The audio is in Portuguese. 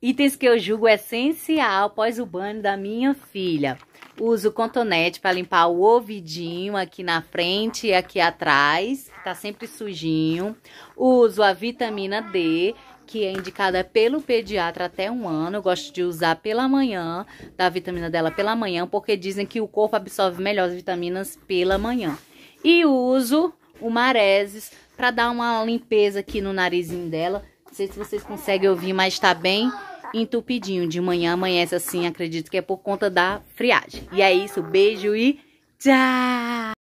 Itens que eu julgo essencial pós o banho da minha filha. Uso cotonete para limpar o ouvidinho aqui na frente e aqui atrás, que tá sempre sujinho. Uso a vitamina D, que é indicada pelo pediatra até um ano. Eu gosto de usar pela manhã, da vitamina dela pela manhã, porque dizem que o corpo absorve melhor as vitaminas pela manhã. E uso o Mareses para dar uma limpeza aqui no narizinho dela. Não sei se vocês conseguem ouvir, mas está bem entupidinho. De manhã amanhece assim, acredito que é por conta da friagem. E é isso, beijo e tchau!